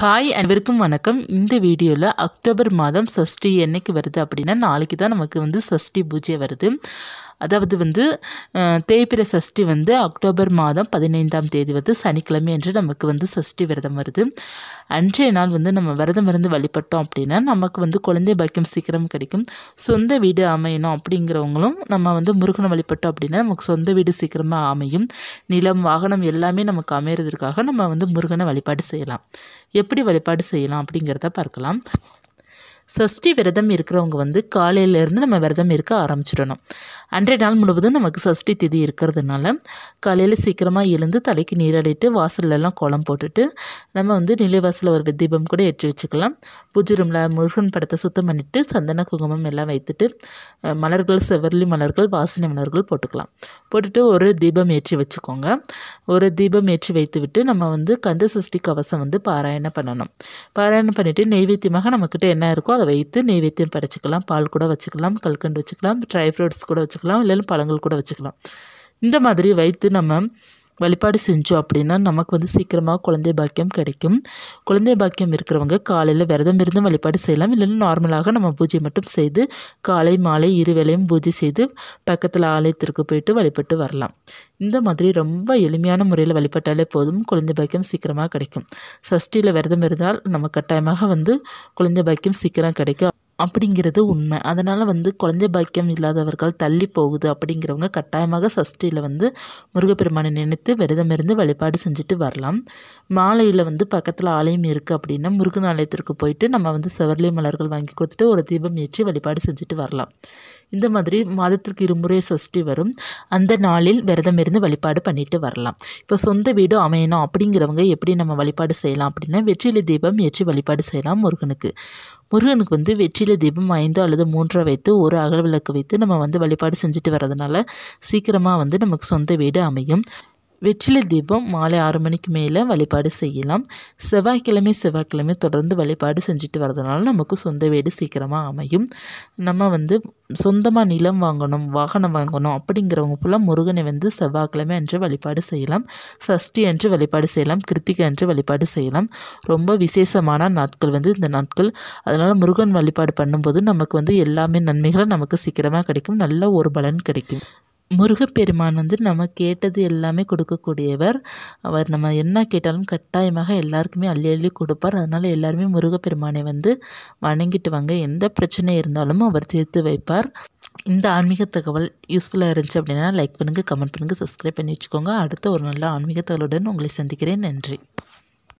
hi அனைவருக்கும் வணக்கம் இந்த வீடியோவில் அக்டோபர் மாதம் சஷ்டி என்னைக்கு வருது அப்படின்னா நாளைக்கு தான் நமக்கு வந்து சஷ்டி பூஜை வருது அதாவது வந்து தேய்பிர சஷ்டி வந்து அக்டோபர் மாதம் பதினைந்தாம் தேதி வந்து சனிக்கிழமை என்று நமக்கு வந்து சஷ்டி விரதம் வருது அன்றைய நாள் வந்து நம்ம விரதம் இருந்து வழிபட்டோம் அப்படின்னா நமக்கு வந்து குழந்தை பாக்கியம் சீக்கிரம் கிடைக்கும் சொந்த வீடு அமையணும் அப்படிங்கிறவங்களும் நம்ம வந்து முருகனை வழிபட்டோம் அப்படின்னா நமக்கு சொந்த வீடு சீக்கிரமாக அமையும் நிலம் வாகனம் எல்லாமே நமக்கு அமையிறதுக்காக நம்ம வந்து முருகனை வழிபாடு செய்யலாம் எப்படி வழிபாடு செய்யலாம் அப்படிங்கிறத பார்க்கலாம் சஷ்டி விரதம் இருக்கிறவங்க வந்து காலையிலேருந்து நம்ம விரதம் இருக்க ஆரம்பிச்சிடணும் அன்றைய நாள் முழுவதும் நமக்கு சஷ்டி திதி இருக்கிறதுனால காலையில் சீக்கிரமாக எழுந்து தலைக்கு நீராடிட்டு வாசல்லெல்லாம் குளம் போட்டுட்டு நம்ம வந்து நிலைவாசலில் ஒரு தீபம் கூட ஏற்றி வச்சுக்கலாம் பூஜை ரூமில் முருகன் படத்தை சுத்தம் பண்ணிவிட்டு சந்தன குங்குமம் எல்லாம் வைத்துட்டு மலர்கள் செவர்லி மலர்கள் வாசனை மலர்கள் போட்டுக்கலாம் போட்டுட்டு ஒரு தீபம் ஏற்றி வச்சுக்கோங்க ஒரு தீபம் ஏற்றி வைத்துவிட்டு நம்ம வந்து கந்த சஷ்டி கவசம் வந்து பாராயணம் பண்ணணும் பாராயணம் பண்ணிவிட்டு நெய்வேத்தியமாக நம்மக்கிட்ட என்ன இருக்கோ அதை வைத்து நெய்வேத்தியம் படைச்சிக்கலாம் பால் கூட வச்சுக்கலாம் கல்கண்டு வச்சுக்கலாம் ட்ரை ஃப்ரூட்ஸ் கூட வச்சுக்கலாம் இல்லைன்னு பழங்கள் கூட வச்சுக்கலாம் இந்த மாதிரி வைத்து நம்ம வழிபாடு செஞ்சோம் அப்படின்னா நமக்கு வந்து சீக்கிரமாக குழந்தை பாக்கியம் கிடைக்கும் குழந்தை பாக்கியம் இருக்கிறவங்க காலையில் விரதம் இருந்தும் வழிபாடு செய்யலாம் இல்லைன்னா நார்மலாக நம்ம பூஜை மட்டும் செய்து காலை மாலை இரு வேலையும் பூஜை செய்து பக்கத்தில் ஆலயத்திற்கு போயிட்டு வழிபட்டு வரலாம் இந்த மாதிரி ரொம்ப எளிமையான முறையில் வழிபட்டாலே போதும் குழந்தை பாக்கியம் சீக்கிரமாக கிடைக்கும் சஷ்டியில் விரதம் இருந்தால் நம்ம கட்டாயமாக வந்து குழந்தை பாக்கியம் சீக்கிரம் கிடைக்கும் அப்படிங்கிறது உண்மை அதனால் வந்து குழந்தை பாக்கியம் இல்லாதவர்கள் தள்ளி போகுது அப்படிங்கிறவங்க கட்டாயமாக சஷ்டியில் வந்து முருகப்பெருமானை நினைத்து விரதம் இருந்து வழிபாடு செஞ்சுட்டு வரலாம் மாலையில் வந்து பக்கத்தில் ஆலயம் இருக்குது அப்படின்னா முருகன் ஆலயத்திற்கு போயிட்டு நம்ம வந்து செவர்லி மலர்கள் வாங்கி கொடுத்துட்டு ஒரு தீபம் ஏற்றி வழிபாடு செஞ்சுட்டு வரலாம் இந்த மாதிரி மாதத்திற்கு இருமுறை சஷ்டி வரும் அந்த நாளில் விரதம் இருந்து வழிபாடு பண்ணிட்டு வரலாம் இப்போ சொந்த வீடு அமையணும் அப்படிங்கிறவங்க எப்படி நம்ம வழிபாடு செய்யலாம் அப்படின்னா வெற்றிலை தீபம் ஏற்றி வழிபாடு செய்யலாம் முருகனுக்கு முருகனுக்கு வந்து வெற்றியில் தீபம் ஐந்து அல்லது மூன்றாக வைத்து ஒரு அகல் விளக்கு வைத்து நம்ம வந்து வழிபாடு செஞ்சுட்டு வரதுனால சீக்கிரமாக வந்து நமக்கு சொந்த வீடு அமையும் வெற்றிலை தீபம் மாலை ஆறு மணிக்கு மேலே வழிபாடு செய்யலாம் செவ்வாய்க்கிழமை செவ்வாய்க்கிழமை தொடர்ந்து வழிபாடு செஞ்சுட்டு வரதுனால நமக்கு சொந்த வீடு சீக்கிரமாக அமையும் நம்ம வந்து சொந்தமாக நிலம் வாங்கணும் வாகனம் வாங்கணும் அப்படிங்கிறவங்க ஃபுல்லாக முருகனை வந்து செவ்வாய்க்கிழமை அன்று வழிபாடு செய்யலாம் சஷ்டி அன்று வழிபாடு செய்யலாம் கிருத்திகை அன்று வழிபாடு செய்யலாம் ரொம்ப விசேஷமான நாட்கள் வந்து இந்த நாட்கள் அதனால் முருகன் வழிபாடு பண்ணும்போது நமக்கு வந்து எல்லாமே நன்மைகளும் நமக்கு சீக்கிரமாக கிடைக்கும் நல்ல ஒரு பலன் கிடைக்கும் முருகப்பெருமான் வந்து நம்ம கேட்டது எல்லாமே கொடுக்கக்கூடியவர் அவர் நம்ம என்ன கேட்டாலும் கட்டாயமாக எல்லாருக்குமே அள்ளி அள்ளி கொடுப்பார் அதனால் எல்லாருமே முருகப்பெருமானை வந்து வணங்கிட்டு வாங்க எந்த பிரச்சனை இருந்தாலும் அவர் தீர்த்து வைப்பார் இந்த ஆன்மீக தகவல் யூஸ்ஃபுல்லாக இருந்துச்சு அப்படின்னா லைக் பண்ணுங்கள் கமெண்ட் பண்ணுங்கள் சப்ஸ்கிரைப் பண்ணி வச்சுக்கோங்க அடுத்த ஒரு நல்ல ஆன்மீக தகவலுடன் உங்களை சந்திக்கிறேன் நன்றி